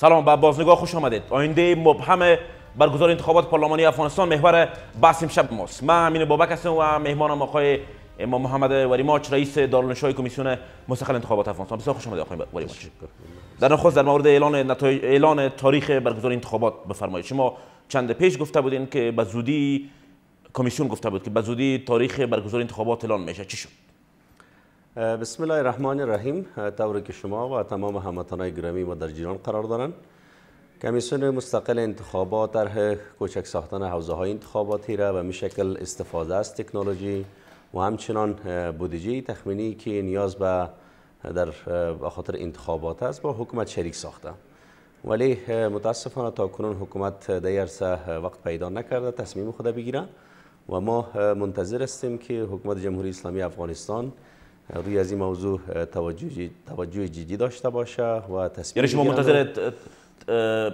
سلام به بازنگاه خوش آمدید آینده مبهم برگزار انتخابات پارلمانی افغانستان محور بحث امشب ماست من امین بابک هستم و مهمانم آقای امام محمد وریماچ رئیس دارالانشای کمیسیون مستقل انتخابات افغانستان بسیار خوش آمدید آقای وریماچ در نخست در مورد اعلان نتای... اعلان تاریخ برگزار انتخابات بفرمایید شما چند پیش گفته بودین که به زودی کمیسیون گفته بود که به زودی تاریخ برگزار انتخابات اعلان میشه چی شد بسم الله الرحمن الرحیم طوری که شما و تمام هموطنان گرامی ما در جیران قرار دارن کمیسیون مستقل انتخابات طرح کوچک ساختن حوزه های انتخاباتی را و می شکل استفاده از تکنولوژی و همچنان بودجه تخمینی که نیاز به در خاطر انتخابات است با حکومت شریک ساخته ولی متاسفانه تا کنون حکومت در وقت پیدا نکرده تصمیم خود بگیره و ما منتظر هستیم که حکومت جمهوری اسلامی افغانستان روی از این موضوع توجه جدی داشته باشه و تصمیم یعنی شما منتظر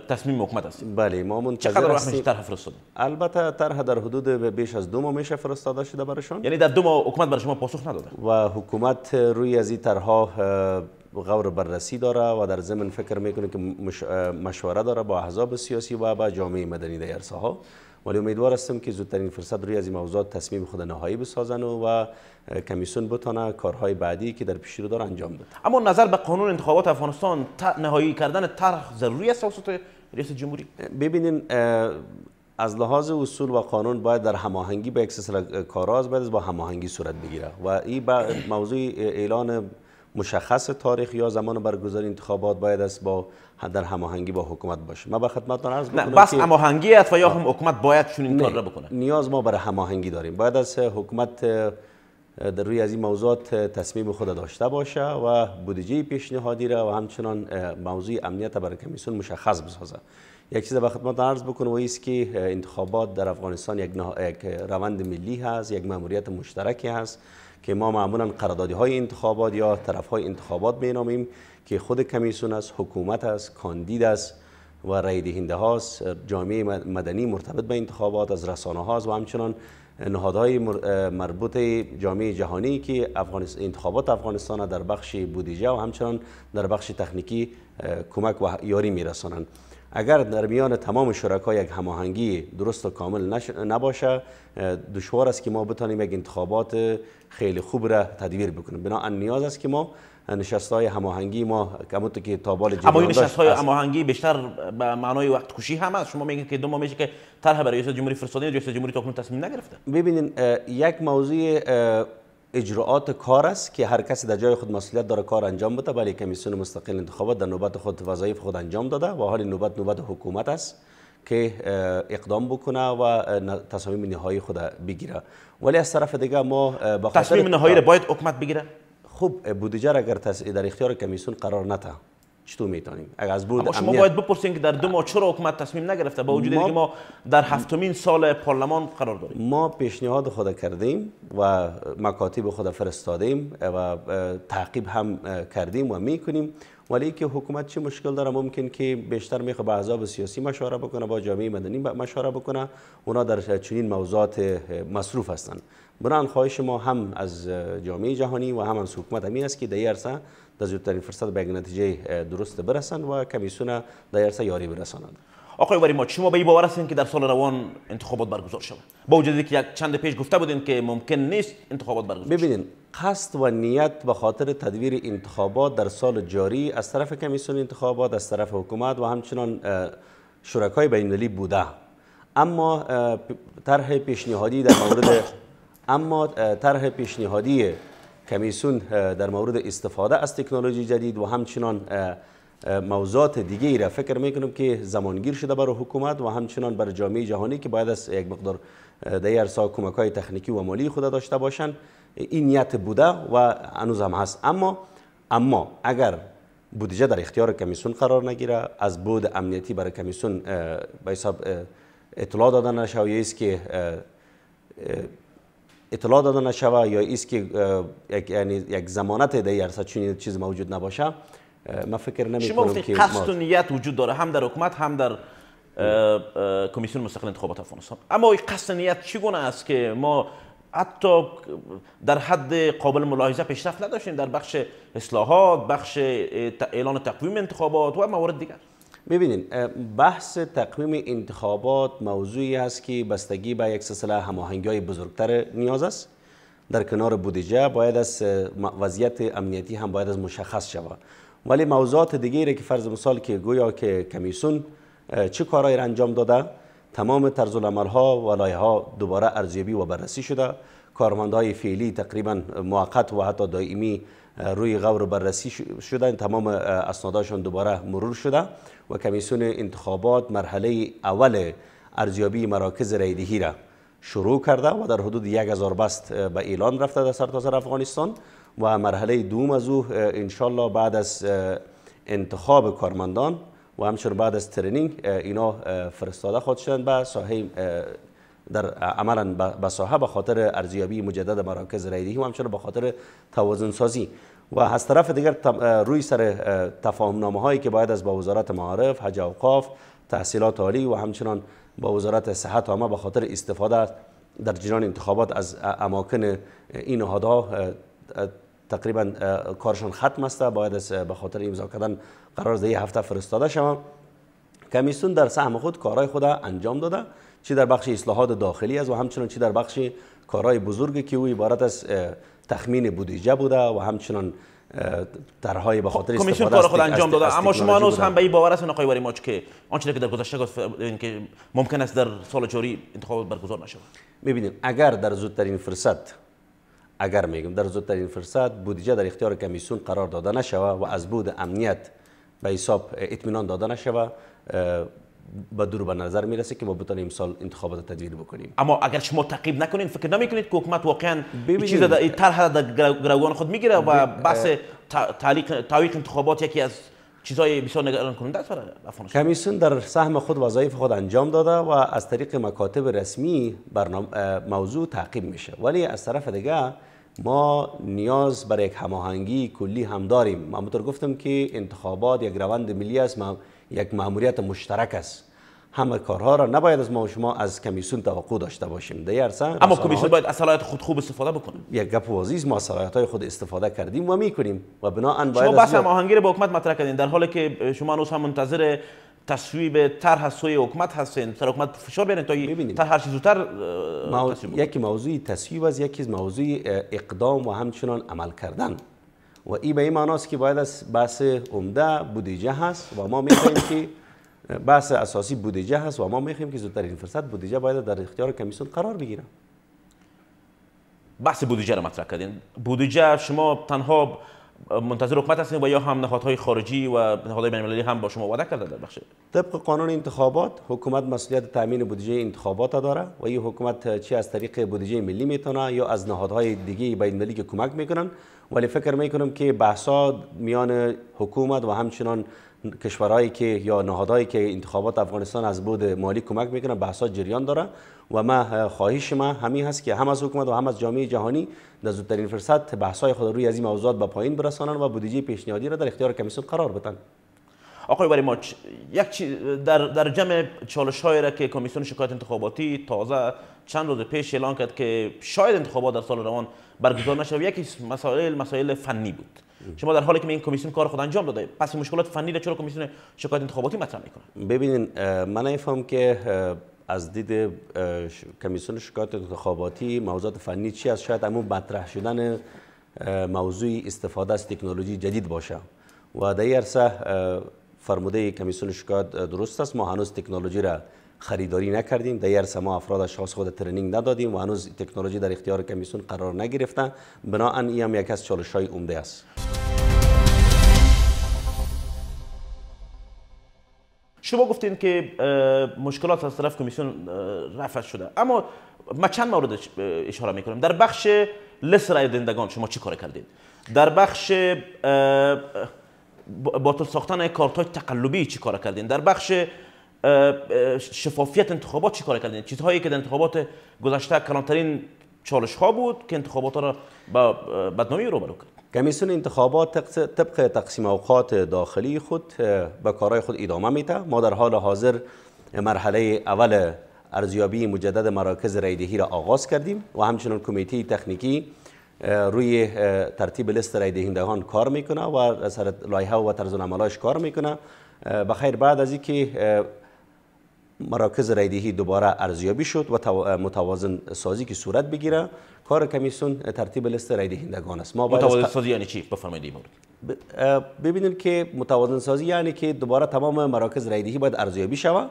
تصمیم حکومت است بله ما منتظر چقدر وقت طرح فرستاده البته طرح در حدود بیش از دو ماه میشه فرستاده شده برایشان یعنی در دو ماه حکومت برای شما پاسخ نداده و حکومت روی از این ها غور بررسی داره و در ضمن فکر میکنه که مشوره داره با احزاب سیاسی و با جامعه مدنی در ها ولی امیدوار هستم که زودترین فرصت روی از این موضوعات تصمیم خود نهایی بسازن و, و کمیسیون بتانه کارهای بعدی که در پیش رو داره انجام بده اما نظر به قانون انتخابات افغانستان نهایی کردن طرح ضروری است توسط رئیس جمهوری ببینین از لحاظ اصول و قانون باید در هماهنگی با یک کاراز باید با هماهنگی صورت بگیره و این موضوع اعلان مشخص تاریخ یا زمان برگزاری انتخابات باید است با در هماهنگی با حکومت باشه ما به خدمتتون عرض نه بس هماهنگی است و یا هم حکومت باید چنین این کار را بکنه نیاز ما برای هماهنگی داریم باید از حکومت در روی از این موضوعات تصمیم خود داشته باشه و بودجه پیشنهادی را و همچنان موضوع امنیت برای کمیسیون مشخص بسازه یک چیز به خدمت عرض بکنم و ایست که انتخابات در افغانستان یک, نها... یک روند ملی هست یک ماموریت مشترکی هست که ما معمولا قراردادی های انتخابات یا طرف های انتخابات می نامیم که خود کمیسیون است حکومت است کاندید است و رای دهنده هاست جامعه مدنی مرتبط به انتخابات از رسانه ها و همچنان نهادهای مربوط جامعه جهانی که افغانستان انتخابات افغانستان در بخش بودیجه و همچنان در بخش تکنیکی کمک و یاری میرسانند اگر در میان تمام شرکا یک هماهنگی درست و کامل نباشه دشوار است که ما بتانیم یک انتخابات خیلی خوب را تدویر بکنیم بنا نیاز است که ما نشست های هماهنگی ما کموت که تا بال اما این نشست های هماهنگی بیشتر به معنای وقت کشی هم است شما میگین که دو ماه میشه که طرح برای ریاست جمهوری فرستادن ریاست جمهوری تا تصمیم نگرفته ببینین یک موضوع اجراات کار است که هر کسی در جای خود مسئولیت داره کار انجام بده ولی بله، کمیسیون مستقل انتخابات در نوبت خود وظایف خود انجام داده و حال نوبت نوبت حکومت است که اقدام بکنه و تصمیم نهایی خود بگیره ولی از طرف دیگه ما تصمیم نهایی را باید حکومت بگیره خب بودجه را اگر در اختیار کمیسیون قرار نده چطور میتونیم اگر از بود شما باید بپرسین که در دو ماه چرا حکومت تصمیم نگرفته با وجود ما... ما در هفتمین سال پارلمان قرار داریم ما پیشنهاد خود کردیم و مکاتب خود فرستادیم و تعقیب هم کردیم و میکنیم ولی که حکومت چه مشکل داره ممکن که بیشتر میخوا به عذاب سیاسی مشوره بکنه با جامعه مدنی مشوره بکنه اونا در چنین موضوعات مصروف هستند بران خواهش ما هم از جامعه جهانی و هم از حکومت همین است که در عرصه در زودترین فرصت به نتیجه درست برسند و کمیسون در عرصه یاری برسانند آقای وری ما شما به این باور که در سال روان انتخابات برگزار شود با وجودی که یک چند پیش گفته بودین که ممکن نیست انتخابات برگزار ببینید قصد و نیت به خاطر تدویر انتخابات در سال جاری از طرف کمیسیون انتخابات از طرف حکومت و همچنان شرکای بین‌المللی بوده اما طرح پیشنهادی در مورد اما طرح پیشنهادی کمیسون در مورد استفاده از تکنولوژی جدید و همچنان موضوعات دیگه ای را فکر میکنم که زمانگیر شده برای حکومت و همچنان بر جامعه جهانی که باید از یک مقدار در سا کمک های تخنیکی و مالی خود داشته باشند این نیت بوده و هنوز هم هست اما اما اگر بودجه در اختیار کمیسون قرار نگیره از بود امنیتی برای کمیسون به حساب اطلاع دادن نشه است که اطلاع داده نشوه یا ایست که یک یعنی یک ضمانت چون صد چنین چیز موجود نباشه من فکر نمی شما که قصد و نیت وجود داره هم در حکومت هم در کمیسیون مستقل انتخابات افغانستان اما این قصد نیت چگونه است که ما حتی در حد قابل ملاحظه پیشرفت نداشتیم در بخش اصلاحات بخش اعلان تقویم انتخابات و موارد دیگر ببینین بحث تقویم انتخابات موضوعی است که بستگی به یک سلسله هماهنگی های بزرگتر نیاز است در کنار بودجه باید از وضعیت امنیتی هم باید از مشخص شود ولی موضوعات دیگری که فرض مثال که گویا که کمیسون چه کارهایی را انجام داده تمام طرز ها و لایه ها دوباره ارزیابی و بررسی شده کارمندهای فعلی تقریبا موقت و حتی دائمی روی غور بررسی شدن تمام اسناداشان دوباره مرور شده و کمیسیون انتخابات مرحله اول ارزیابی مراکز رایدهی را شروع کرده و در حدود یک هزار بست به اعلان رفته در سرتاسر افغانستان و مرحله دوم از او انشالله بعد از انتخاب کارمندان و همچنین بعد از ترینینگ اینا فرستاده خود شدن به ساحه در عملا به صاحب خاطر ارزیابی مجدد مراکز رای و همچنان به خاطر توازن سازی و از طرف دیگر روی سر تفاهم نامه هایی که باید از با وزارت معارف، حج اوقاف، تحصیلات عالی و همچنان با وزارت صحت عامه به خاطر استفاده در جریان انتخابات از اماکن این نهادها تقریبا کارشان ختم است باید به خاطر امضا کردن قرار هفته فرستاده شوم کمیسیون در سهم خود کارهای خود انجام داده چی در بخش اصلاحات داخلی است و همچنان چی در بخش کارهای بزرگی که او عبارت از تخمین بودجه بوده و همچنان طرحهای به خاطر خب، کمیسیون کار خود انجام داده اما شما هنوز هم به این باور هستین آقای ماچ که آنچه که در گذشته گفت که ممکن است در سال جاری انتخابات برگزار نشود ببینید اگر در زودترین فرصت اگر میگم در زودترین فرصت بودجه در اختیار کمیسیون قرار داده نشود و از بود امنیت به حساب اطمینان داده نشود به دور به نظر میرسه که ما بتونیم سال انتخابات تدویر بکنیم اما اگر شما تعقیب نکنید فکر نمیکنید که حکومت واقعا چیز طرح در گروگان خود میگیره و بحث تعویق انتخابات یکی از چیزهای بسیار نگران کننده است افغانستان کمیسیون در سهم خود وظایف خود انجام داده و از طریق مکاتب رسمی برنامه موضوع تعقیب میشه ولی از طرف دیگه ما نیاز برای یک هماهنگی کلی هم داریم ما گفتم که انتخابات یک روند ملی است ما یک ماموریت مشترک است همه کارها را نباید از ما و شما از کمیسیون توقع داشته باشیم در اما کمیسیون باید از صلاحیت خود خوب استفاده بکنه یک گپ وازیز ما صلاحیت های خود استفاده کردیم و میکنیم و ان باید شما بحث هم آهنگیر با حکومت مطرح کردین در حالی که شما هنوز هم منتظر تصویب طرح سوی حکومت هستین سر حکومت فشار بیارین تا طرح هر چیز زودتر یکی موضوع تصویب از یکی موضوع اقدام و همچنان عمل کردن و ای به این معناست که باید از بحث عمده بودجه هست و ما میخوایم که بحث اساسی بودجه هست و ما میخوایم که زودتر این فرصت بودجه باید در اختیار کمیسیون قرار بگیره بحث بودجه را مطرح کردین بودجه شما تنها منتظر حکومت هستیم و یا هم نهادهای خارجی و نهادهای بین‌المللی هم با شما وعده کرده در بخش طبق قانون انتخابات حکومت مسئولیت تامین بودجه انتخابات داره و این حکومت چی از طریق بودجه ملی میتونه یا از نهادهای دیگه بین‌المللی که کمک میکنن ولی فکر میکنم که بحثا میان حکومت و همچنان کشورهایی که یا نهادهایی که انتخابات افغانستان از بود مالی کمک میکنن بحثا جریان داره و ما خواهش ما همین هست که هم از حکومت و هم از جامعه جهانی در زودترین فرصت بحث‌های خود روی از این موضوعات به پایین برسانند و بودجه پیشنهادی را در اختیار کمیسیون قرار بدن آقای وری ما یک چیز در در جمع چالش های را که کمیسیون شکایت انتخاباتی تازه چند روز پیش اعلان کرد که شاید انتخابات در سال روان برگزار نشه یکی مسائل مسائل فنی بود شما در حالی که این کمیسیون کار خود انجام داده پس مشکلات فنی را چرا کمیسیون شکایت انتخاباتی مطرح میکنه ببینید من فهم که از دید کمیسیون شکایت انتخاباتی موضوعات فنی چی است شاید همون مطرح شدن موضوع استفاده از تکنولوژی جدید باشه و در عرصه فرموده کمیسیون شکایت درست است ما هنوز تکنولوژی را خریداری نکردیم در عرصه ما افراد اشخاص خود ترنینگ ندادیم و هنوز تکنولوژی در اختیار کمیسیون قرار نگرفته بنا این هم یک از چالش های عمده است شما گفتین که مشکلات از طرف کمیسیون رفع شده اما ما چند مورد اشاره کنم. در بخش لس رای دندگان شما چی کار کردین در بخش باطل ساختن کارتای تقلبی چی کار کردین در بخش شفافیت انتخابات چی کار کردین چیزهایی که در انتخابات گذشته کلانترین چالش ها بود که انتخابات ها را به بدنامی روبرو کرد کمیسیون انتخابات طبق تقسیم اوقات داخلی خود به کارهای خود ادامه میده ما در حال حاضر مرحله اول ارزیابی مجدد مراکز رایدهی را آغاز کردیم و همچنین کمیته تکنیکی روی ترتیب لیست رای کار میکنه و سر لایحه و طرز عملاش کار میکنه بخیر بعد از اینکه مراکز رایدهی دوباره ارزیابی شد و متوازن سازی که صورت بگیره کار کمیسیون ترتیب لیست رایدهندگان است ما متوازن سازی یعنی چی بفرمایید ببینید که متوازن سازی یعنی که دوباره تمام مراکز رایدهی باید ارزیابی شود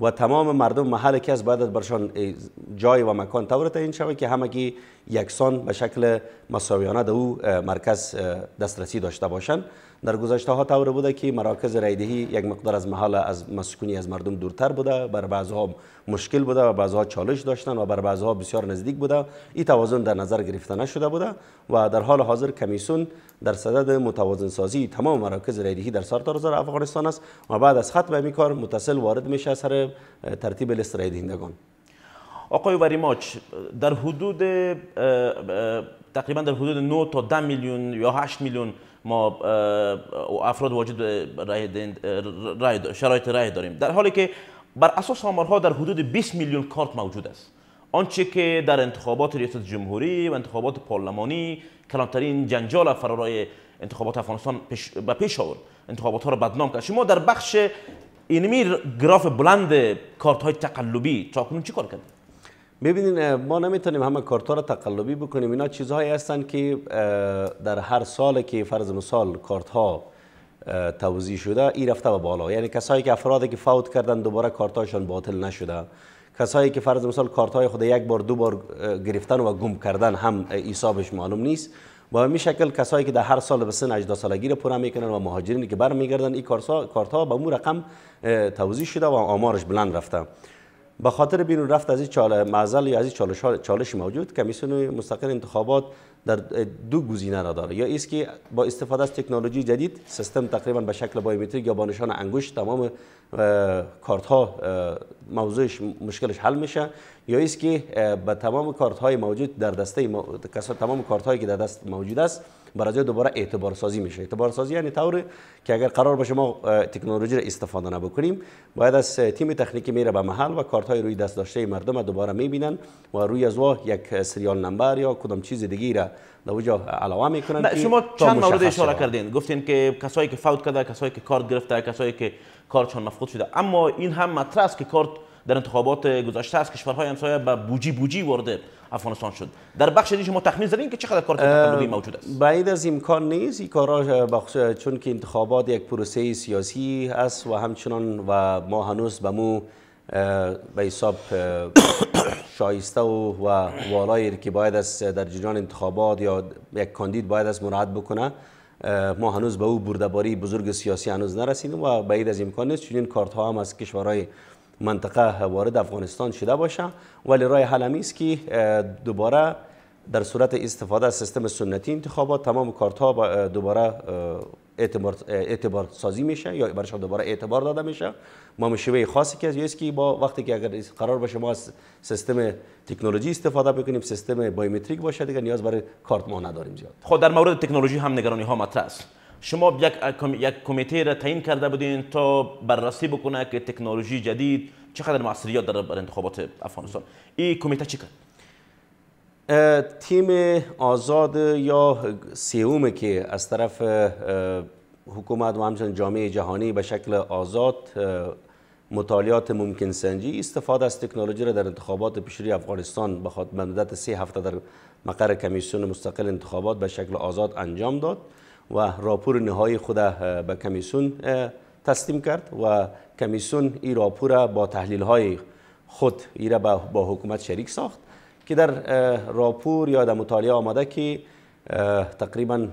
و تمام مردم محل که از باید برشان جای و مکان طور این شود که همگی یکسان به شکل مساویانه در او مرکز دسترسی داشته باشند در گذشته ها طور بوده که مراکز رایدهی یک مقدار از محل از مسکونی از مردم دورتر بوده بر بعضها مشکل بوده و بعضها چالش داشتن و بر بعضها بسیار نزدیک بوده این توازن در نظر گرفته نشده بوده و در حال حاضر کمیسون در صدد متوازن سازی تمام مراکز رایدهی در سرتاسر افغانستان است و بعد از ختم این کار متصل وارد میشه سر ترتیب لیست رایدهندگان آقای وریماچ در حدود تقریبا در حدود 9 تا 10 میلیون یا 8 میلیون ما افراد واجد شرایط رای داریم در حالی که بر اساس آمارها در حدود 20 میلیون کارت موجود است آنچه که در انتخابات ریاست جمهوری و انتخابات پارلمانی کلانترین جنجال فرارای انتخابات افغانستان پیش به پیش آورد انتخابات ها را بدنام کرد شما در بخش اینمی گراف بلند کارت های تقلبی کنون چی کار کردید ببینید ما نمیتونیم همه کارتها را تقلبی بکنیم اینا چیزهایی هستند که در هر سال که فرض مثال کارت ها توضیح شده این رفته به بالا یعنی کسایی که افرادی که فوت کردن دوباره کارتاشان باطل نشده کسایی که فرض مثال کارت های خود یک بار دو بار گرفتن و گم کردن هم حسابش معلوم نیست با همین شکل کسایی که در هر سال به سن 18 سالگی رو پر میکنن و مهاجرینی که برمیگردن این کارت ها به اون رقم توضیح شده و آمارش بلند رفته به خاطر بیرون رفت از این یا از این چالش چالش موجود کمیسیون مستقل انتخابات در دو گزینه را یا است که با استفاده از تکنولوژی جدید سیستم تقریبا به شکل بایومتریک یا با نشان انگشت تمام کارت ها موضوعش مشکلش حل میشه یا است که به تمام کارت های موجود در دسته تمام کارت هایی که در دست موجود است برای دوباره اعتبار سازی میشه اعتبار سازی یعنی طور که اگر قرار باشه ما تکنولوژی را استفاده نبکنیم باید از تیم تکنیکی میره به محل و کارت های روی دست داشته مردم دوباره میبینن و روی از واه یک سریال نمبر یا کدام چیز دیگه را در اونجا علاوه میکنن شما چند مورد اشاره کردین گفتین که کسایی که فوت کرده کسایی که کارت گرفته کسایی که کارشان مفقود شده اما این هم مطرح است که کارت در انتخابات گذشته از کشورهای همسایه با بوجی بوجی ورده افغانستان شد در بخش دیگه ما تخمین که چقدر کار تقلبی موجود است بعید از امکان نیست این کارا چون که انتخابات یک پروسه سیاسی است و همچنان و ما هنوز به مو به حساب شایسته و, و والایی که باید از در جریان انتخابات یا یک کاندید باید از مراد بکنه ما هنوز به او بردباری بزرگ سیاسی هنوز نرسیدیم و بعید از امکان نیست چون این کارت ها هم از کشورهای منطقه وارد افغانستان شده باشه ولی رای حل است که دوباره در صورت استفاده از سیستم سنتی انتخابات تمام کارت ها دوباره اعتبار, اعتبار سازی میشه یا برش دوباره اعتبار داده میشه ما شیوه خاصی که است که با وقتی که اگر قرار باشه ما از سیستم تکنولوژی استفاده بکنیم سیستم بایومتریک باشه دیگه نیاز برای کارت ما نداریم زیاد خود خب، در مورد تکنولوژی هم نگرانی ها مطرح است شما یک کمیته را تعیین کرده بودین تا بررسی بکنه که تکنولوژی جدید چقدر معصریات داره بر انتخابات افغانستان این کمیته چی کرد تیم آزاد یا سیوم که از طرف حکومت و همچنین جامعه جهانی به شکل آزاد مطالعات ممکن سنجی استفاده از تکنولوژی را در انتخابات پیشری افغانستان به مدت سه هفته در مقر کمیسیون مستقل انتخابات به شکل آزاد انجام داد و راپور نهایی خود به کمیسون تسلیم کرد و کمیسون این راپور با تحلیل های خود ای با حکومت شریک ساخت که در راپور یا در مطالعه آمده که تقریبا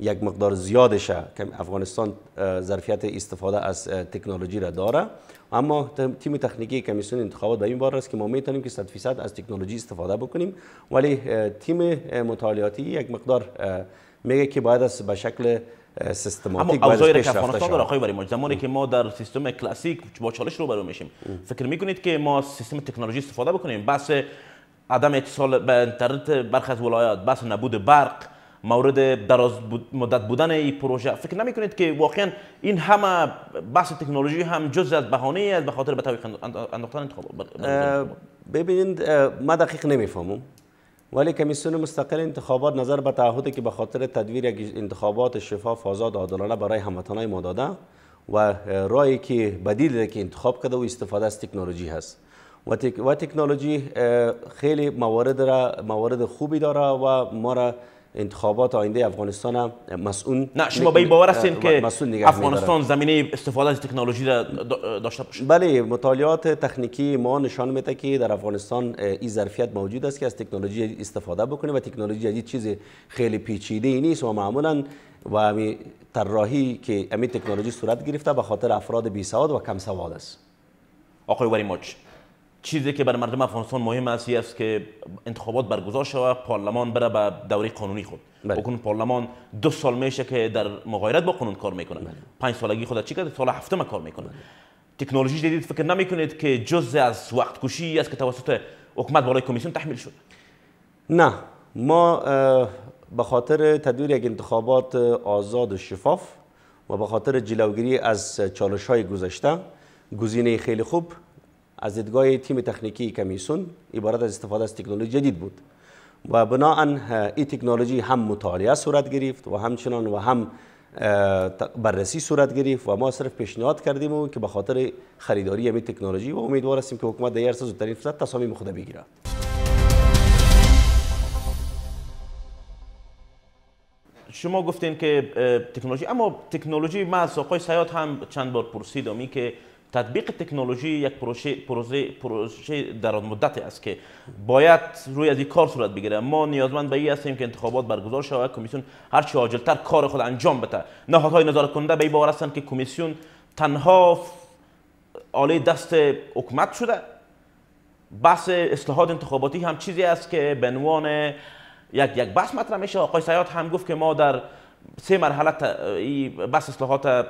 یک مقدار زیادشه که افغانستان ظرفیت استفاده از تکنولوژی را داره اما تیم تکنیکی کمیسیون انتخابات به این بار است که ما میتونیم که 100 فیصد از تکنولوژی استفاده بکنیم ولی تیم مطالعاتی یک مقدار میگه که باید از به شکل سیستماتیک اما اوضاع رفت افغانستان آقای بریم زمانی که ما در سیستم کلاسیک با چالش روبرو میشیم فکر میکنید که ما سیستم تکنولوژی استفاده بکنیم بس عدم اتصال به انترنت برخ از ولایات بس نبود برق مورد دراز مدت بودن این پروژه فکر نمی که واقعا این همه بحث تکنولوژی هم جز از بهانه از به خاطر به انداختن انتخاب ببینید ما دقیق نمیفهمم ولی کمیسیون مستقل انتخابات نظر به تعهده که به خاطر تدویر انتخابات شفاف آزاد عادلانه برای هموطنان ما داده و رایی که بدیل که انتخاب کرده و استفاده از تکنولوژی هست و, تکنولوژی خیلی موارد موارد خوبی داره و ما را انتخابات آینده افغانستان هم مسئول نه شما به باور هستین که افغانستان زمینه استفاده از تکنولوژی را داشته باشه بله مطالعات تکنیکی ما نشان میده که در افغانستان این ظرفیت موجود است که از تکنولوژی استفاده بکنه و تکنولوژی جدید چیز خیلی پیچیده ای نیست و معمولا و طراحی که همین تکنولوژی صورت گرفته به خاطر افراد بی سواد و کم سواد است آقای وریموچ چیزی که برای مردم افغانستان مهم است است که انتخابات برگزار شود پارلمان بره به دوره قانونی خود بله. کنون پارلمان دو سال میشه که در مغایرت با قانون کار میکنه بلد. پنج سالگی خود چی کرده سال هفتم کار میکنه بله. تکنولوژی جدید فکر نمیکنید که جز از وقت کشی است که توسط حکومت برای کمیسیون تحمیل شد نه ما به خاطر تدویر یک انتخابات آزاد و شفاف و به خاطر جلوگیری از چالش های گذشته گزینه خیلی خوب از دیدگاه تیم تکنیکی کمیسون عبارت از استفاده از تکنولوژی جدید بود و بناا این تکنولوژی هم مطالعه صورت گرفت و همچنان و هم بررسی صورت گرفت و ما صرف پیشنهاد کردیم و که به خاطر خریداری این تکنولوژی و امیدوار هستیم که حکومت در هر زودترین فرصت تصامیم خود بگیرد شما گفتین که تکنولوژی اما تکنولوژی ما از آقای سیاد هم چند بار پرسیدم که تطبیق تکنولوژی یک پروژه پروژه در مدت است که باید روی از این کار صورت بگیره ما نیازمند به این هستیم که انتخابات برگزار شود کمیسیون هر چه عاجلتر کار خود انجام بده نهادهای نظارت کننده به این باور هستند که کمیسیون تنها آله دست حکومت شده بحث اصلاحات انتخاباتی هم چیزی است که به عنوان یک یک بحث مطرح میشه آقای سیاد هم گفت که ما در سه مرحله بس اصلاحات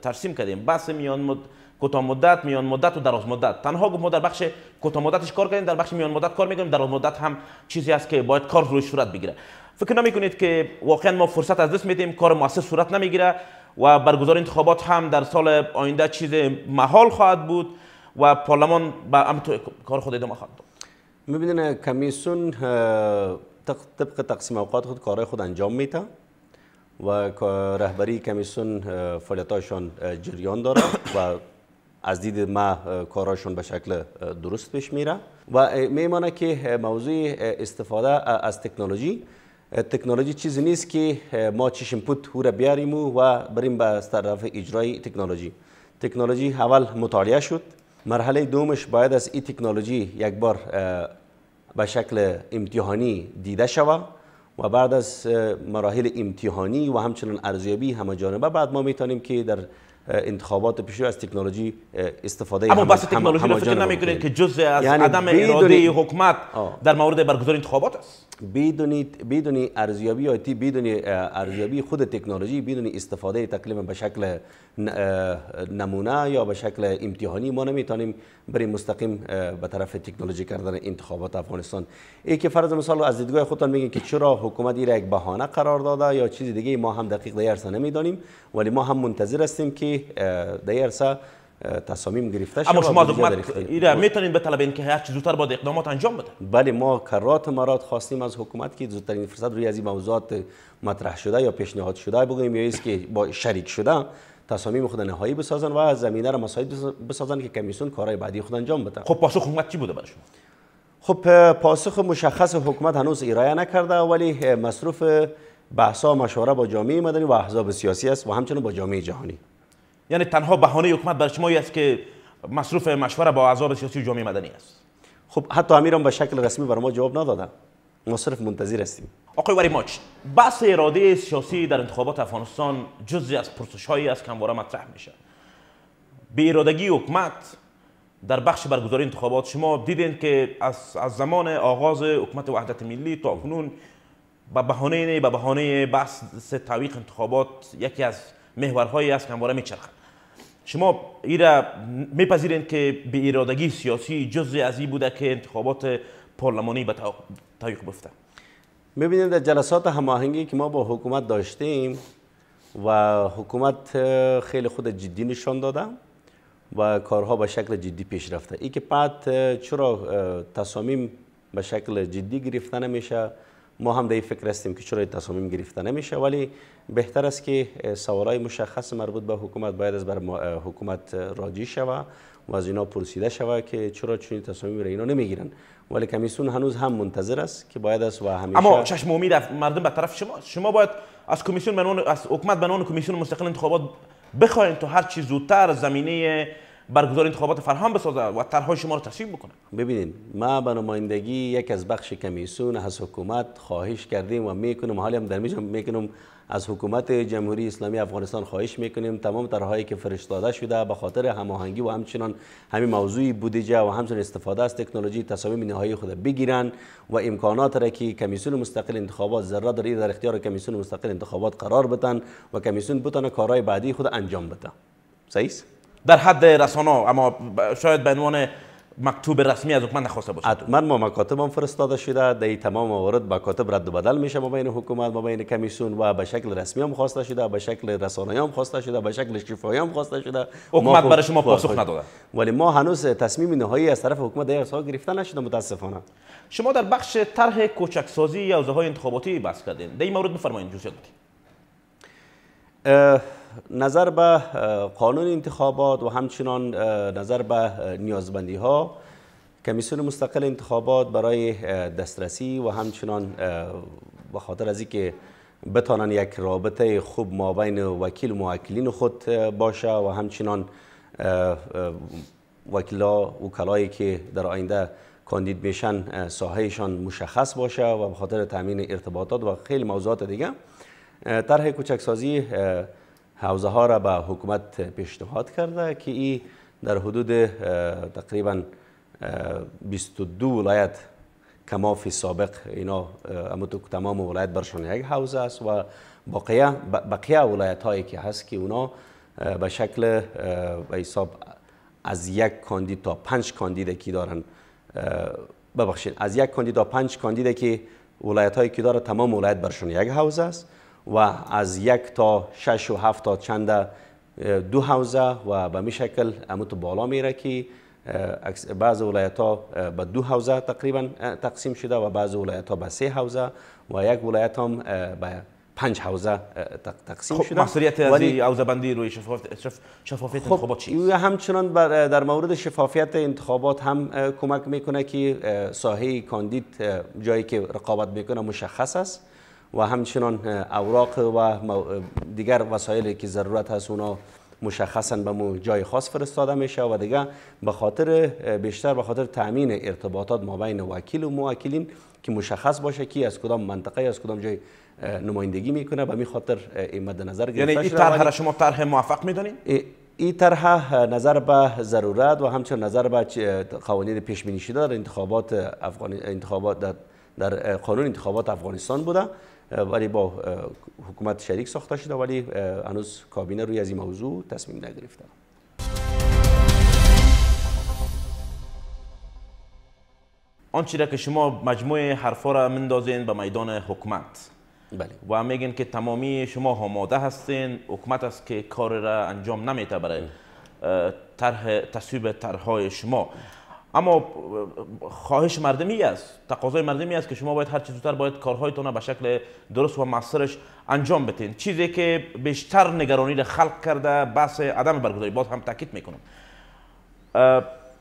ترسیم کردیم بس میان مد کوتاه مدت میان مدت و دراز مدت تنها گفت ما در بخش کوتاه مدتش کار کردیم در بخش میان مدت کار میکنیم در مدت هم چیزی است که باید کار روی صورت بگیره فکر نمیکنید که واقعا ما فرصت از دست میدیم کار مؤثر صورت نمیگیره و برگزار انتخابات هم در سال آینده چیز محال خواهد بود و پارلمان به کار خود ادامه خواهد داد کمیسون کمیسیون طبق تقسیم اوقات خود کارهای خود انجام میده و رهبری کمیسون فعالیتاشان جریان داره و از دید ما کاراشون به شکل درست پیش میره و میمانه که موضوع استفاده از تکنولوژی تکنولوژی چیزی نیست که ما چشم پوت هو را بیاریم و بریم به طرف اجرای تکنولوژی تکنولوژی اول مطالعه شد مرحله دومش باید از این تکنولوژی یک بار به شکل امتحانی دیده شوه و بعد از مراحل امتحانی و همچنین ارزیابی همه جانبه بعد ما میتونیم که در انتخابات پیشرو از تکنولوژی استفاده اما بس تکنولوژی رو فکر نمیکنید که جزء از یعنی عدم اراده حکومت در مورد برگزاری انتخابات است بدونی ارزیابی آیتی بدون ارزیابی خود تکنولوژی بدون استفاده تقریبا به شکل نمونه یا به شکل امتحانی ما نمیتونیم بریم مستقیم به طرف تکنولوژی کردن انتخابات افغانستان ای که فرض مثال از دیدگاه خودتان میگین که چرا حکومت ایره یک بهانه قرار داده یا چیز دیگه ما هم دقیق در عرصه نمیدانیم ولی ما هم منتظر هستیم که در تصامیم گرفته شده. اما شما دکمت بله. میتونید به طلب که هرچی زودتر باید اقدامات انجام بده بله ما کرات مرات خواستیم از حکومت که زودترین فرصت روی از این موضوعات مطرح شده یا پیشنهاد شده بگوییم یا است که با شریک شده تصامیم خود نهایی بسازن و از زمینه را مساعد بسازن که کمیسیون کارهای بعدی خود انجام بده. خب پاسخ حکومت چی بوده برای شما خب پاسخ مشخص حکومت هنوز ایرایه نکرده ولی مصروف بحثا مشوره با جامعه مدنی و احزاب سیاسی است و همچنین با جامعه جهانی یعنی تنها بهانه حکومت برای شما است که مصروف مشوره با عذاب سیاسی و جامعه مدنی است خب حتی امیران به شکل رسمی برای ما جواب ندادن ما صرف منتظر هستیم آقای وری ماچ بحث اراده سیاسی در انتخابات افغانستان جزی از پرسش هایی است که همواره مطرح میشه به ارادگی حکومت در بخش برگزاری انتخابات شما دیدین که از, از زمان آغاز حکومت وحدت ملی تا کنون با بهانه با بهانه بحث تعویق انتخابات یکی از محورهایی است که همواره میچرخد شما ایرا میپذیرین که به ارادگی سیاسی جزء از این بوده که انتخابات پارلمانی به تایق بفته میبینید در جلسات هماهنگی که ما با حکومت داشتیم و حکومت خیلی خود جدی نشان داده و کارها به شکل جدی پیش رفته ای که بعد چرا تصامیم به شکل جدی گرفته نمیشه ما هم در این فکر هستیم که چرا تصامیم گرفته نمیشه ولی بهتر است که سوالای مشخص مربوط به حکومت باید از بر حکومت راجی شوه و از اینا پرسیده شوه که چرا چنین تصامیم را اینا نمیگیرن ولی کمیسون هنوز هم منتظر است که باید از و همیشه اما چشم امید مردم به طرف شما شما باید از کمیسیون از حکومت به کمیسیون مستقل انتخابات بخواین تا هر چی زودتر زمینه برگزار انتخابات فرهان بسازه و طرحهای شما رو تصویب بکنه ببینید ما به نمایندگی یک از بخش کمیسیون از حکومت خواهش کردیم و میکنم حالی هم در میکنم از حکومت جمهوری اسلامی افغانستان خواهش میکنیم تمام طرحهایی که فرستاده شده به خاطر هماهنگی و همچنان همین موضوعی بودجه و همچنین استفاده از تکنولوژی تصاویم نهایی خود بگیرن و امکانات را که کمیسیون مستقل انتخابات ذره در در اختیار کمیسیون مستقل انتخابات قرار بدن و کمیسیون بتونه کارهای بعدی خود انجام بده صحیح در حد رسانه اما شاید به عنوان مکتوب رسمی از حکومت نخواسته باشه حتما ما مکاتب هم فرستاده شده در تمام موارد کاتب رد و بدل میشه ما بین حکومت ما بین کمیسیون و به شکل رسمی هم خواسته شده به شکل رسانه هم خواسته شده به شکل شفاهی هم خواسته شده حکومت برای شما پاسخ نداده ولی ما هنوز تصمیم نهایی از طرف حکومت در ها گرفته نشده متاسفانه شما در بخش طرح کوچک سازی یا های انتخاباتی بحث کردین در این مورد بفرمایید جزئیات نظر به قانون انتخابات و همچنان نظر به نیازبندی ها کمیسیون مستقل انتخابات برای دسترسی و همچنان به خاطر از اینکه بتانن یک رابطه خوب مابین وکیل موکلین خود باشه و همچنان و کلایی که در آینده کاندید میشن ساحهشان مشخص باشه و به خاطر تامین ارتباطات و خیلی موضوعات دیگه طرح کوچکسازی حوزه ها را به حکومت پیشنهاد کرده که این در حدود تقریبا 22 ولایت کمافی سابق اینا تمام ولایت برشان یک حوزه است و بقیه, بقیه ولایت هایی که هست که اونا به شکل به حساب از یک کاندید تا پنج کاندید که دارن ببخشید از یک کاندید تا پنج کاندید که ولایت هایی که داره تمام ولایت برشان یک حوزه است و از یک تا شش و هفت تا چند دو حوزه و به می شکل تو بالا میره که بعض ولایت ها به دو حوزه تقریبا تقسیم شده و بعض ولایت ها به سه حوزه و یک ولایت هم به پنج حوزه تقسیم خب، شده مسئولیت از حوزه بندی روی شفافیت شف... خب، شفافیت انتخابات چیست همچنان در مورد شفافیت انتخابات هم کمک میکنه که ساحه کاندید جایی که رقابت میکنه مشخص است و همچنان اوراق و دیگر وسایلی که ضرورت هست اونا مشخصا به مو جای خاص فرستاده میشه و دیگه به خاطر بیشتر به خاطر تامین ارتباطات مابین وکیل و موکلین که مشخص باشه کی از کدام منطقه از کدام جای نمایندگی میکنه به می خاطر این مد نظر یعنی گرفته یعنی این طرح شما طرح موفق میدانید این طرح نظر به ضرورت و همچنین نظر به قوانین پیش بینی شده در انتخابات افغان انتخابات در در قانون انتخابات افغانستان بوده ولی با حکومت شریک ساخته شده ولی هنوز کابینه روی از این موضوع تصمیم نگرفته آنچه که شما مجموعه حرفا را مندازین به میدان حکومت بله. و میگن که تمامی شما آماده هستین حکومت است که کار را انجام نمیده برای تصویب طرحهای شما اما خواهش مردمی است تقاضای مردمی است که شما باید هر چیز زودتر باید کارهایتون را به شکل درست و موثرش انجام بدین چیزی که بیشتر نگرانی را خلق کرده بحث عدم برگزاری باز هم تاکید میکنم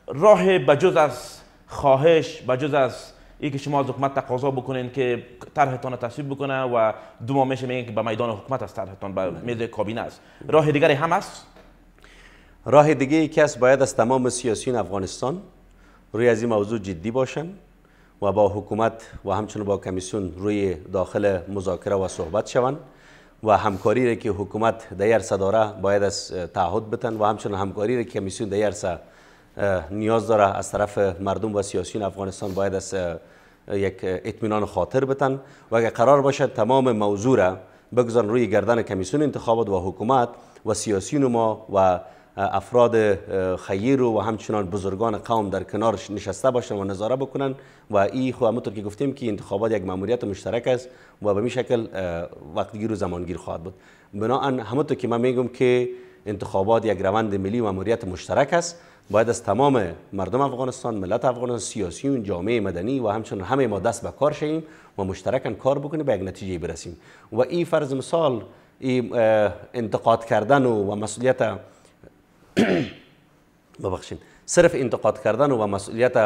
راه بجز از خواهش بجز از ای که شما از حکومت تقاضا بکنین که طرحتان تصویب بکنه و دو ماه میشه میگن که به میدان حکومت از طرحتان به بله. میز کابینه است راه دیگری هم است راه دیگه کس باید از تمام سیاسیون افغانستان روی از این موضوع جدی باشن و با حکومت و همچنین با کمیسیون روی داخل مذاکره و صحبت شوند و همکاری را که حکومت در داره باید از تعهد بتن و همچنین همکاری را که کمیسیون در نیاز داره از طرف مردم و سیاسیون افغانستان باید از یک اطمینان خاطر بتن و اگر قرار باشد تمام موضوع را بگذارن روی گردن کمیسیون انتخابات و حکومت و سیاسیون ما و افراد خیر و همچنان بزرگان قوم در کنار نشسته باشند و نظاره بکنن و این خو همونطور که گفتیم که انتخابات یک ماموریت مشترک است و به میشکل شکل وقتگیر و زمانگیر خواهد بود بنابراین همونطور که من میگم که انتخابات یک روند ملی و ماموریت مشترک است باید از تمام مردم افغانستان ملت افغانستان سیاسیون جامعه مدنی و همچنان همه ما دست به کار شیم و مشترکان کار بکنیم به یک نتیجه برسیم و این فرض مثال انتقاد کردن و مسئولیت ببخشید صرف انتقاد کردن و مسئولیت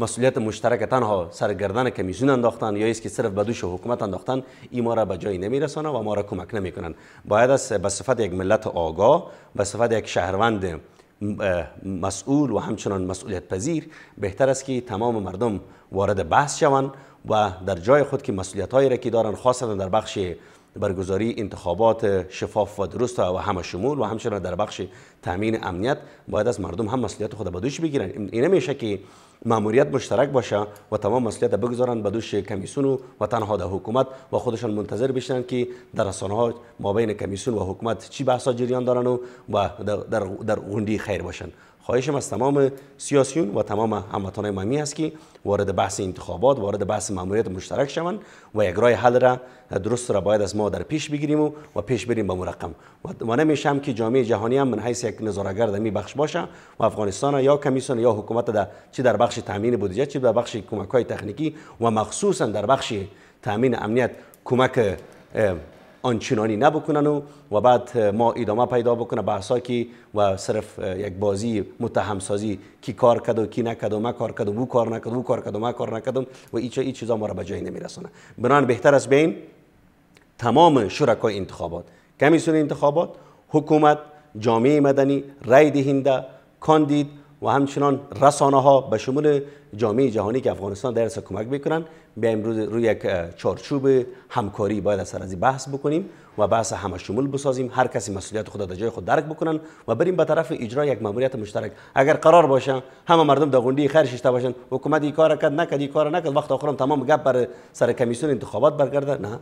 مسئولیت مشترک تنها سرگردن کمیسیون انداختن یا است که صرف به دوش حکومت انداختن این ما را به جایی نمیرسانه و ما را کمک نمیکنن باید از به صفت یک ملت آگاه به صفت یک شهروند مسئول و همچنان مسئولیت پذیر بهتر است که تمام مردم وارد بحث شوند و در جای خود که مسئولیت هایی را که دارن خاصه در بخش برگزاری انتخابات شفاف و درست و همه شمول و همچنین در بخش تامین امنیت باید از مردم هم مسئولیت خود به دوش بگیرن این نمیشه که ماموریت مشترک باشه و تمام مسئولیت بگذارن به دوش کمیسون و تنها در حکومت و خودشان منتظر بشن که در رسانه ها مابین کمیسون و حکومت چی بحثا جریان دارن و در در غوندی خیر باشن خواهشم از تمام سیاسیون و تمام هموطنان مهمی است که وارد بحث انتخابات وارد بحث ماموریت مشترک شوند و یک راه حل را درست را باید از ما در پیش بگیریم و, پیش بریم به مرقم و نمیشم که جامعه جهانی هم من حیث یک نظارگر در بخش باشه و افغانستان یا کمیسیون یا حکومت در چی در بخش تامین بودجه چی در بخش کمک های تکنیکی و مخصوصا در بخش تامین امنیت کمک آنچنانی نبکنن و, و بعد ما ادامه پیدا بکنه بحثا که و صرف یک بازی متهمسازی کی کار کرد و کی نکرد و ما کار کرد و او کار نکرد و او کار کرد و ما کار نکردم و این ای چیزا ما را به جایی نمیرسونه بنان بهتر است بین تمام شرکای انتخابات کمیسیون انتخابات حکومت جامعه مدنی رای دهنده کاندید و همچنان رسانه ها به شمول جامعه جهانی که افغانستان در کمک میکنن بیا امروز روی یک چارچوب همکاری باید از از بحث بکنیم و بحث همه شمول بسازیم هر کسی مسئولیت خود در جای خود درک بکنن و بریم به طرف اجرای یک ماموریت مشترک اگر قرار باشه همه مردم در غونډه خیر باشن حکومت این کار کرد نکرد این کار نکرد وقت آخرم تمام گپ بر سر کمیسیون انتخابات برگرده نه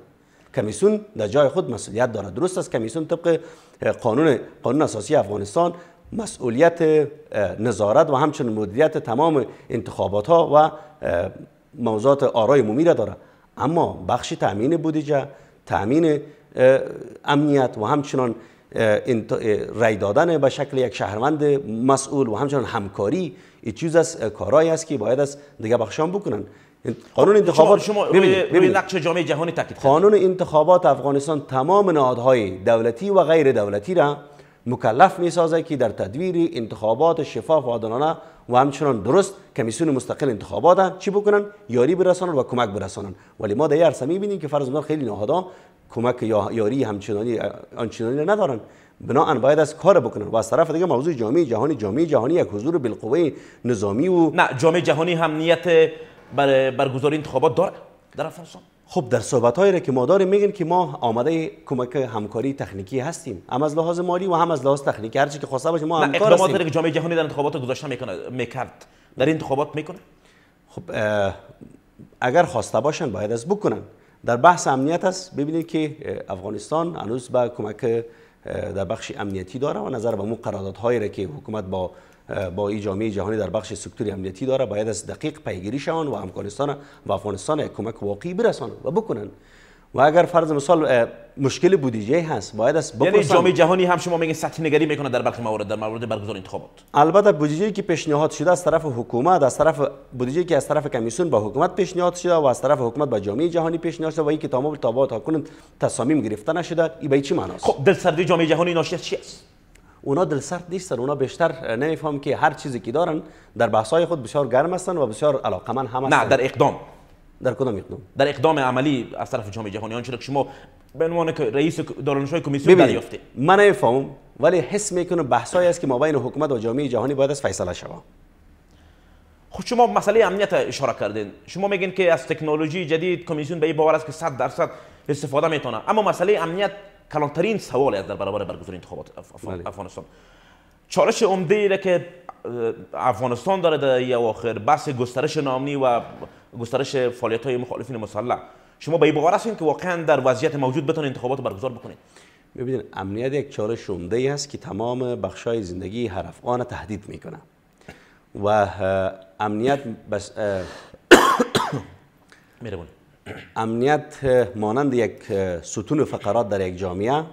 کمیسیون در جای خود مسئولیت دارد درست است کمیسیون طبق قانون قانون اساسی افغانستان مسئولیت نظارت و همچنین مدیریت تمام انتخابات ها و موضوعات آرای عمومی را داره اما بخش تامین بودجه تامین امنیت و همچنان رای دادن به شکل یک شهروند مسئول و همچنان همکاری این چیز از کارهایی است که باید از دیگه بخشان بکنن قانون خب، انتخابات شما, قانون انتخابات افغانستان تمام نهادهای دولتی و غیر دولتی را مکلف می که در تدویر انتخابات شفاف و عادلانه و همچنان درست کمیسیون مستقل انتخابات چی بکنن یاری برسانن و کمک برسانن ولی ما در عرصه می بینیم که فرض خیلی نهادان کمک یا یاری همچنانی آنچنانی ندارن بنابراین باید از کار بکنن و از طرف دیگه موضوع جامعه جهانی جامعه جهانی یک حضور بالقوه نظامی و نه جامعه جهانی هم نیت برگزاری انتخابات داره در خب در صحبت هایی که ما داریم میگن که ما آماده کمک همکاری تکنیکی هستیم هم از لحاظ مالی و هم از لحاظ تکنیکی هر که خواسته باشه ما همکار هستیم که جامعه جهانی در انتخابات گذاشته میکرد در این انتخابات میکنه خب اگر خواسته باشن باید از بکنن در بحث امنیت است ببینید که افغانستان هنوز به کمک در بخش امنیتی داره و نظر به مو هایی که حکومت با با این جامعه جهانی در بخش سکتوری امنیتی داره باید از دقیق پیگیری شوند و افغانستان و افغانستان کمک واقعی برسان و بکنن و اگر فرض مثال مشکل بودجه هست باید از بپرسن یعنی جامعه جهانی هم شما میگین سطح نگری میکنه در بخش موارد در مورد برگزاری انتخابات البته بودجه که پیشنهاد شده از طرف حکومت از طرف بودجه که از طرف کمیسیون با حکومت پیشنهاد شده و از طرف حکومت با جامعه جهانی پیشنهاد شده و این که تمام تا ها کنند تصامیم گرفته نشده این به چی است خب سردی جامعه جهانی ناشی از چی است اونا دل سرد نیستن اونا بیشتر نمیفهم که هر چیزی که دارن در بحث‌های خود بسیار گرم هستن و بسیار من هم هستن نه در اقدام در کدام اقدام در اقدام عملی از طرف جامعه جهانی چرا که شما به عنوان رئیس دارالانشورای کمیسیون دریافته من نمیفهم ولی حس میکنم بحثایی است که مابین حکومت و جامعه جهانی باید از فیصله شوه خود خب شما مسئله امنیت اشاره کردین شما میگین که از تکنولوژی جدید کمیسیون به این باور است که 100 درصد استفاده میتونه اما مسئله امنیت کلانترین سوال از در برابر برگزاری انتخابات بله. افغانستان چالش عمده ایره که افغانستان داره در آخر بحث گسترش نامنی و گسترش فعالیت های مخالفین مسلح شما به باور هستین که واقعا در وضعیت موجود بتونید انتخابات برگزار بکنید ببینید امنیت یک چالش عمده ای است که تمام بخش های زندگی هر افغان تهدید میکنه و امنیت بس امنیت مانند یک ستون فقرات در یک جامعه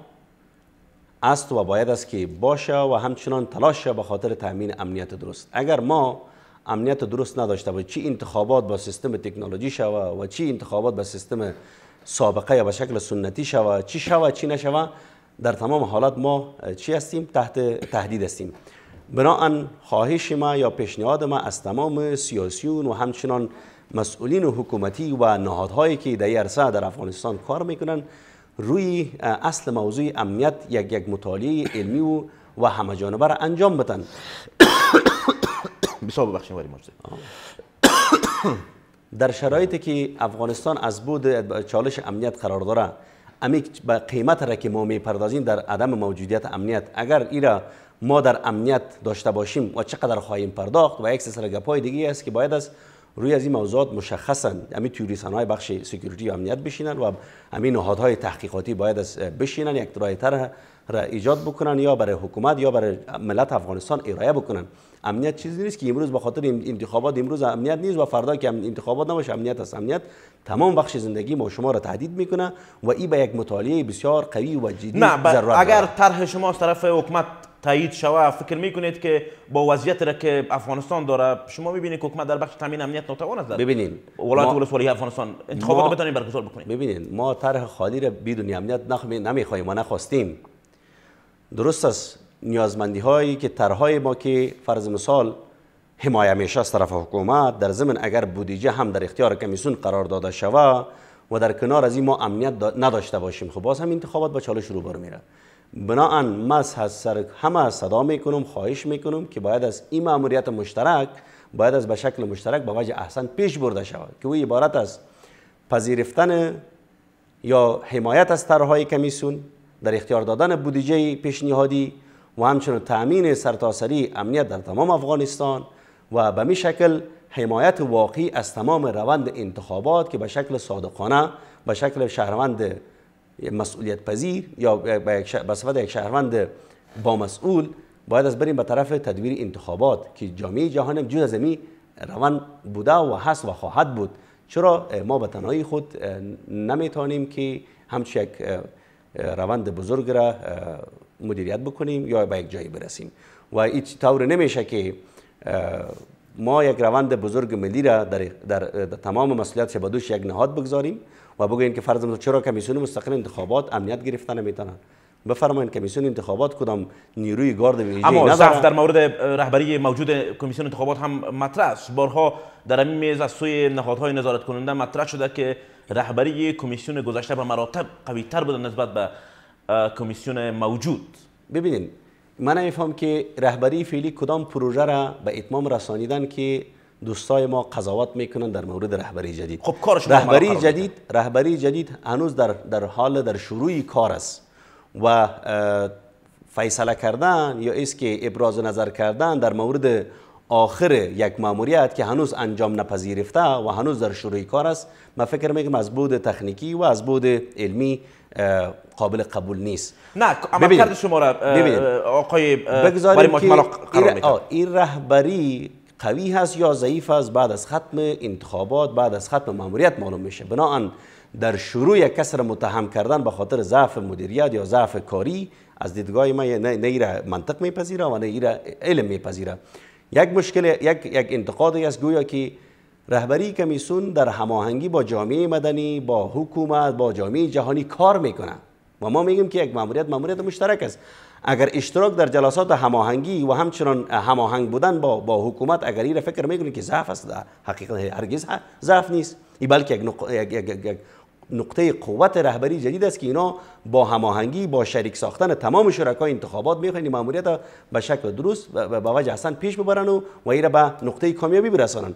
است و باید است که باشه و همچنان تلاش به خاطر تامین امنیت درست اگر ما امنیت درست نداشته باشیم چی انتخابات با سیستم تکنولوژی شوه و چی انتخابات با سیستم سابقه یا به شکل سنتی شوه چی شوه چی نشوه در تمام حالات ما چی هستیم تحت تهدید هستیم بناهن خواهش ما یا پیشنهاد ما از تمام سیاسیون و همچنان مسئولین و حکومتی و نهادهایی که در عرصه در افغانستان کار میکنن روی اصل موضوع امنیت یک یک مطالعه علمی و و همه جانبه را انجام بدن بسیار واری ولی در شرایطی که افغانستان از بود چالش امنیت قرار داره امیک به قیمت را که ما میپردازیم در عدم موجودیت امنیت اگر ایرا ما در امنیت داشته باشیم و چقدر خواهیم پرداخت و یک سلسله گپای دیگه است که باید از روی از این موضوعات مشخصا همین تیوریسان های بخش سکیوریتی و امنیت بشینن و همین نهادهای تحقیقاتی باید از بشینن یک رای طرح را ایجاد بکنن یا برای حکومت یا برای ملت افغانستان ارائه بکنن امنیت چیزی نیست که امروز به خاطر انتخابات امروز امنیت نیست و فردا که انتخابات نباشه امنیت است امنیت تمام بخش زندگی ما شما را تهدید میکنه و این به یک مطالعه بسیار قوی و جدی نه اگر طرح شما از طرف حکومت تایید شوه فکر میکنید که با وضعیت را که افغانستان داره شما میبینید که حکومت در بخش تامین امنیت ناتوان است ببینید ولایت ولسوالی افغانستان انتخابات بتونید برگزار بکنید ببینید ما طرح خالی را بدون امنیت نخمی... نمیخوایم ما نخواستیم درست است نیازمندی هایی که طرحهای ما که فرض مثال حمایه میشه از طرف حکومت در ضمن اگر بودیجه هم در اختیار کمیسیون قرار داده شوه و در کنار از این ما امنیت نداشته باشیم خب باز هم انتخابات با چالش رو بر میره بناان مس از سر همه صدا میکنم خواهش میکنم که باید از این ماموریت مشترک باید از به شکل مشترک به وجه احسن پیش برده شود که او عبارت از پذیرفتن یا حمایت از طرحهای کمیسون در اختیار دادن بودجه پیشنهادی و همچنین تامین سرتاسری امنیت در تمام افغانستان و به می شکل حمایت واقعی از تمام روند انتخابات که به شکل صادقانه به شکل شهروند مسئولیت پذیر یا به صفت یک شهروند با مسئول باید از بریم به طرف تدویر انتخابات که جامعه جهان هم جز از روان بوده و هست و خواهد بود چرا ما به تنهایی خود نمیتونیم که همچ یک روند بزرگ را مدیریت بکنیم یا به یک جایی برسیم و هیچ طور نمیشه که ما یک روند بزرگ ملی را در, در, تمام مسئولیت به دوش یک نهاد بگذاریم و بگوین که فرض چرا کمیسیون مستقل انتخابات امنیت گرفته نمیتونن بفرمایید کمیسیون انتخابات کدام نیروی گارد ویژه اما ضعف در مورد رهبری موجود کمیسیون انتخابات هم مطرح است بارها در این میز از سوی نهادهای نظارت کننده مطرح شده که رهبری کمیسیون گذشته به مراتب قوی تر بود نسبت به کمیسیون موجود ببینید من میفهم که رهبری فعلی کدام پروژه را به اتمام رسانیدن که دوستای ما قضاوت میکنن در مورد رهبری جدید خب کارش رهبری جدید رهبری جدید هنوز در در حال در شروع کار است و فیصله کردن یا ایست که ابراز نظر کردن در مورد آخر یک ماموریت که هنوز انجام نپذیرفته و هنوز در شروع کار است من فکر میکنم از بود تکنیکی و از بود علمی قابل قبول نیست نه کرد شما را آقای بگذاریم که این رهبری قوی هست یا ضعیف است بعد از ختم انتخابات بعد از ختم ماموریت معلوم میشه بنابراین در شروع یک کس متهم کردن به خاطر ضعف مدیریت یا ضعف کاری از دیدگاه ما نه, را منطق میپذیره و نه را علم میپذیره یک مشکل یک یک انتقادی است گویا که رهبری کمیسون در هماهنگی با جامعه مدنی با حکومت با جامعه جهانی کار میکنه و ما میگیم که یک ماموریت ماموریت مشترک است اگر اشتراک در جلسات هماهنگی و همچنان هماهنگ بودن با با حکومت اگر این را فکر میکنید که ضعف است حقیقت هرگز ضعف نیست ای بلکه یک, نقطه قوت رهبری جدید است که اینا با هماهنگی با شریک ساختن تمام شرکای انتخابات میخواین این ماموریت به شکل درست و به وجه اصلا پیش ببرن و و این را به نقطه کامیابی برسانن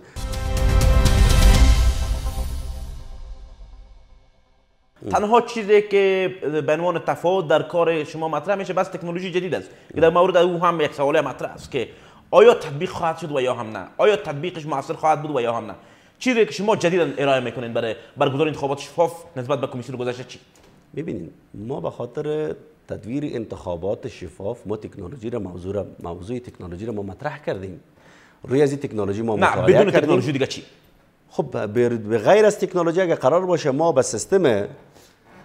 تنها چیزی که به عنوان تفاوت در کار شما مطرح میشه بس تکنولوژی جدید است که در مورد او هم یک سوال مطرح است که آیا تطبیق خواهد شد و یا هم نه آیا تطبیقش موثر خواهد بود و یا هم نه چیزی که شما جدیدا ارائه میکنید برای برگزاری انتخابات شفاف نسبت به کمیسیون گذشته چی ببینید ما به خاطر تدویر انتخابات شفاف ما تکنولوژی را موضوع را تکنولوژی را ما مطرح کردیم روی از تکنولوژی ما مطالعه کردیم بدون تکنولوژی دیگه چی خب به غیر از تکنولوژی اگر قرار باشه ما به سیستم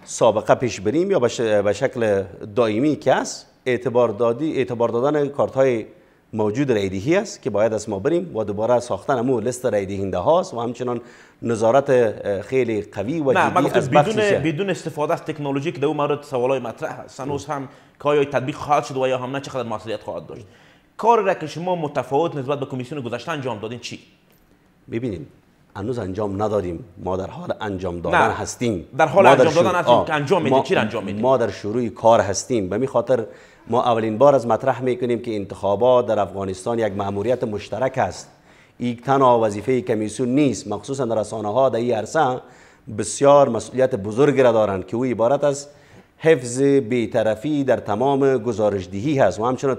سابقه پیش بریم یا به شکل دائمی که است اعتبار, دادی، اعتبار دادن کارت های موجود رایدهی است که باید از ما بریم و دوباره ساختن امو لیست ها هاست و همچنان نظارت خیلی قوی و جدی از بدون, بدون استفاده از تکنولوژی که در مورد های مطرح هست سنوز هم که آیا تطبیق خواهد شد و یا هم نه چقدر مسئولیت خواهد داشت کار را که شما متفاوت نسبت به کمیسیون گذاشتن انجام دادین چی ببینید هنوز انجام ندادیم ما در حال انجام دادن نه. هستیم در حال انجام دادن هستیم که انجام میدیم چی انجام میده ما در شروع کار هستیم به می خاطر ما اولین بار از مطرح میکنیم که انتخابات در افغانستان یک ماموریت مشترک است یک تنها وظیفه کمیسیون نیست مخصوصا رسانه ها در این عرصه بسیار مسئولیت بزرگی را دارند که او عبارت از حفظ بیطرفی در تمام دهی هست و همچنین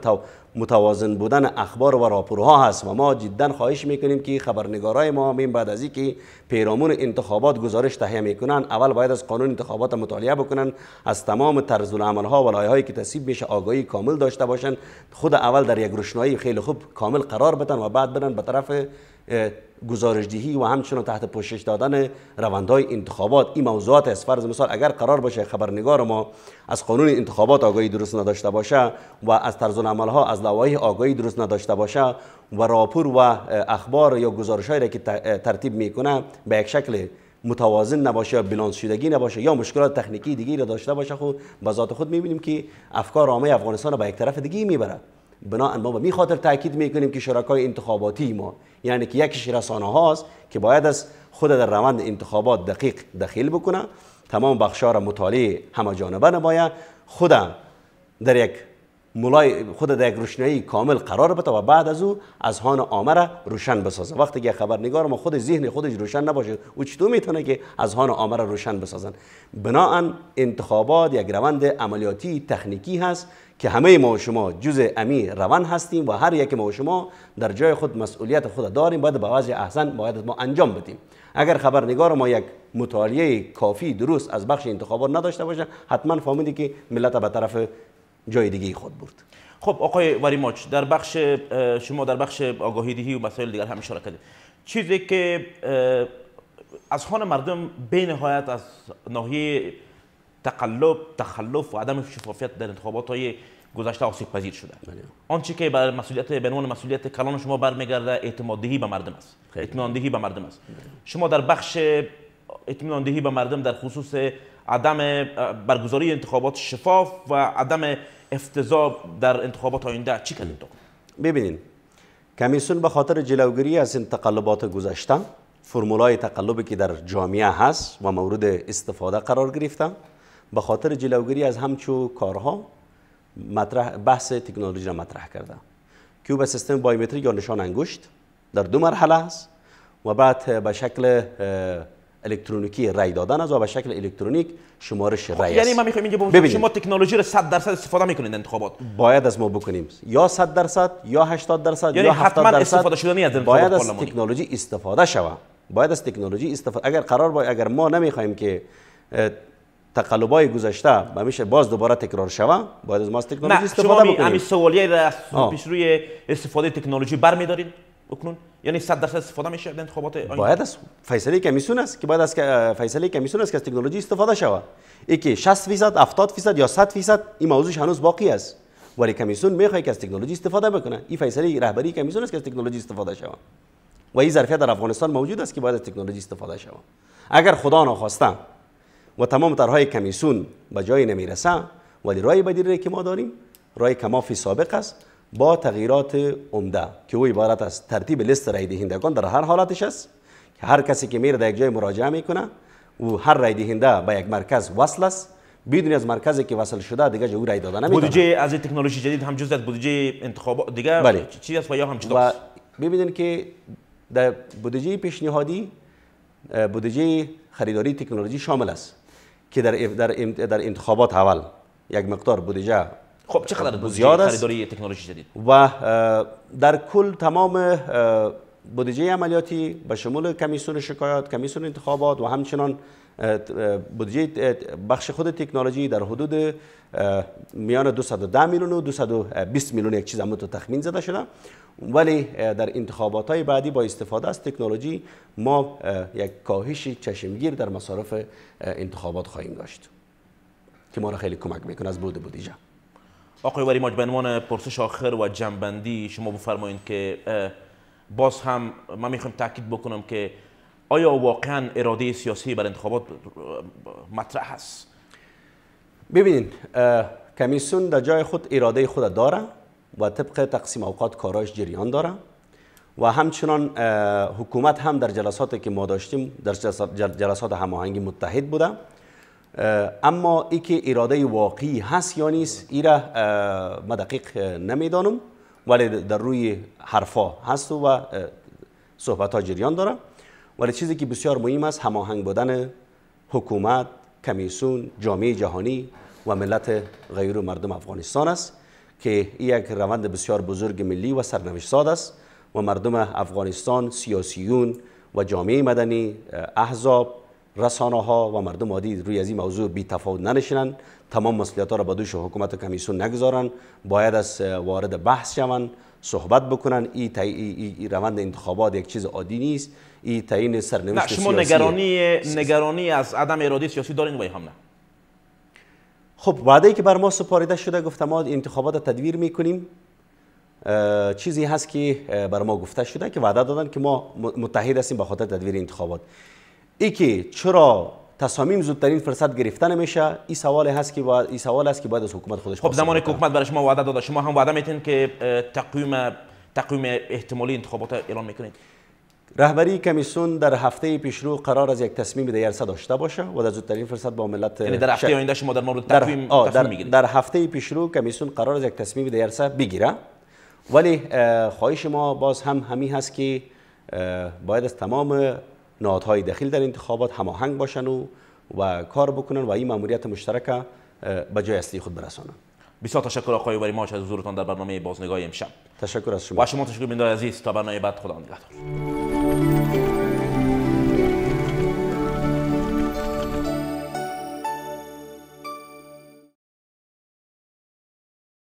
متوازن بودن اخبار و راپورها هست و ما جدا خواهش میکنیم که خبرنگارای ما همین بعد از اینکه پیرامون انتخابات گزارش تهیه میکنن اول باید از قانون انتخابات مطالعه بکنن از تمام طرز ها و لایهایی که تصیب میشه آگاهی کامل داشته باشن خود اول در یک روشنایی خیلی خوب کامل قرار بدن و بعد برن به طرف گزارشدهی و همچنان تحت پوشش دادن روندهای انتخابات این موضوعات است فرض مثال اگر قرار باشه خبرنگار ما از قانون انتخابات آگاهی درست نداشته باشه و از طرز عملها از لوایح آگاهی درست نداشته باشه و راپور و اخبار یا گزارشهایی را که ترتیب میکنه به یک شکل متوازن نباشه یا بیلانس شدگی نباشه یا مشکلات تکنیکی دیگه را داشته باشه خود خب، به ذات خود میبینیم که افکار عامه افغانستان را به یک طرف دیگه میبره بنابراین ما به خاطر تاکید میکنیم که شرکای انتخاباتی ما یعنی که یکیش رسانه هاست که باید از خود در روند انتخابات دقیق دخیل بکنه تمام بخشا را مطالعه همه جانبه نباید خودم در یک مولای خود در یک روشنایی کامل قرار بده و بعد از او از هان آمر روشن بسازه وقتی که خبرنگار ما خود ذهن خودش روشن نباشه او چطور میتونه که از هان آمر روشن بسازن بنا انتخابات یک روند عملیاتی تکنیکی هست که همه ما و شما جز امی روان هستیم و هر یک ما شما در جای خود مسئولیت خود داریم باید به وضع احسن باید ما انجام بدیم اگر خبرنگار ما یک مطالعه کافی درست از بخش انتخابات نداشته باشه حتما فهمیدی که ملت به طرف جای دیگه خود برد خب آقای وریماچ در بخش شما در بخش آگاهی دهی و مسائل دیگر هم اشاره کردید چیزی که از خان مردم به نهایت از ناحیه تقلب تخلف و عدم شفافیت در انتخابات های گذشته آسیب پذیر شده بله. آنچه که بر مسئولیت به عنوان مسئولیت کلان شما برمیگرده اعتماد دهی به مردم است اطمینان دهی به مردم است بله. شما در بخش اطمینان دهی به مردم در خصوص عدم برگزاری انتخابات شفاف و عدم افتضاب در انتخابات آینده چی کنید ببینید کمیسیون به خاطر جلوگیری از این تقلبات گذشته فرمولای تقلبی که در جامعه هست و مورد استفاده قرار گرفته به خاطر جلوگیری از همچو کارها مطرح بحث تکنولوژی را مطرح کرده که به سیستم بایومتریک یا نشان انگشت در دو مرحله است و بعد به شکل الکترونیکی رای دادن از و به شکل الکترونیک شمارش رای خب، یعنی ما میخوایم اینجا اینکه شما تکنولوژی رو 100 درصد استفاده میکنید انتخابات باید از ما بکنیم یا 100 درصد یا 80 درصد یعنی یا 70 درصد استفاده شدنی باید از تکنولوژی استفاده شود باید از تکنولوژی استفاده اگر قرار باید اگر ما نمیخوایم که های گذشته و میشه باز دوباره تکرار شوه باید از ما تکنولوژی استفاده بکنیم شما همین سوالی را پیش روی استفاده تکنولوژی برمیدارید اکنون یعنی 100 درصد استفاده میشه از انتخابات آینده باید از فیصله کمیسیون است که باید از فیصله کمیسیون است که از تکنولوژی استفاده شوه ای که 60 فیصد 70 فیصد یا 100 فیصد این موضوعش هنوز باقی است ولی کمیسیون میخواد که از تکنولوژی استفاده بکنه این فیصله رهبری کمیسیون است که از تکنولوژی استفاده شود و این ظرفیت در افغانستان موجود است که باید از تکنولوژی استفاده شوه اگر خدا ناخواسته و تمام طرحهای کمیسیون به جای نمیرسه ولی رای بدیری که ما داریم رای کمافی سابق است با تغییرات عمده که او عبارت از ترتیب لیست رای دهندگان در هر حالتش است که هر کسی که میره در یک جای مراجعه میکنه او هر رای دهنده به یک مرکز وصل است بدون از مرکزی که وصل شده دیگه او رای داده نمیتونه بودجه از تکنولوژی جدید هم جزء بودجه انتخابات دیگه بله. چی است و یا هم ببینید که در بودجه پیشنهادی بودجه خریداری تکنولوژی شامل است که در در انتخابات اول یک مقدار بودجه خب چقدر خب، زیاد است خریداری تکنولوژی جدید و در کل تمام بودجه عملیاتی به شمول کمیسیون شکایات کمیسیون انتخابات و همچنان بودجه بخش خود تکنولوژی در حدود میان 210 میلیون و 220 میلیون یک چیز هم تو تخمین زده شده ولی در انتخابات های بعدی با استفاده از تکنولوژی ما یک کاهش چشمگیر در مصارف انتخابات خواهیم داشت که ما را خیلی کمک میکنه از بود بودجه آقای وریماج به عنوان پرسش آخر و جنبندی شما بفرمایید که باز هم من میخوام تاکید بکنم که آیا واقعا اراده سیاسی بر انتخابات مطرح هست ببینید کمیسیون در جای خود اراده خود داره و طبق تقسیم اوقات کارایش جریان داره و همچنان حکومت هم در جلساتی که ما داشتیم در جلسات هماهنگی متحد بوده اما که اراده واقعی هست یا نیست ای را ما دقیق نمیدانم ولی در روی حرفا هست و صحبت ها جریان داره ولی چیزی که بسیار مهم است هماهنگ بودن حکومت کمیسون جامعه جهانی و ملت غیر مردم افغانستان است که یک روند بسیار بزرگ ملی و سرنوشت ساد است و مردم افغانستان سیاسیون و جامعه مدنی احزاب رسانه ها و مردم عادی روی از این موضوع بی تفاوت تمام مسئولیت ها را به دوش حکومت و کمیسیون نگذارن باید از وارد بحث شوند صحبت بکنن این ای روند انتخابات یک چیز عادی نیست این تعیین سرنوشت سیاسی شما نگرانی نگرانی از عدم اراده سیاسی دارین و هم نه خب وعده ای که بر ما سپاریده شده گفته ما انتخابات تدویر میکنیم چیزی هست که بر ما گفته شده که وعده دادن که ما متحد هستیم به خاطر تدویر انتخابات ای که چرا تصامیم زودترین فرصت گرفته نمیشه این سوال هست که باید این سوال است که باید از حکومت خودش خب زمان حکومت برای شما وعده داده شما هم وعده میتین که تقویم تقویم احتمالی انتخابات اعلام میکنید رهبری کمیسیون در هفته پیشرو قرار از یک تصمیم دیرسه داشته باشه و در زودترین فرصت با ملت یعنی در هفته آینده شما در مورد تقویم در, در, در هفته پیشرو کمیسیون قرار از یک تصمیم دیرسه بگیره ولی خواهش ما باز هم همین هست که باید از تمام نهادهای دخیل در انتخابات هماهنگ باشن و و کار بکنن و این ماموریت مشترک به جای اصلی خود برسانن بسیار تشکر آقای وری ماش از حضورتان در برنامه بازنگاه امشب تشکر از شما و شما تشکر بیندار عزیز تا برنامه بعد خدا نگهدار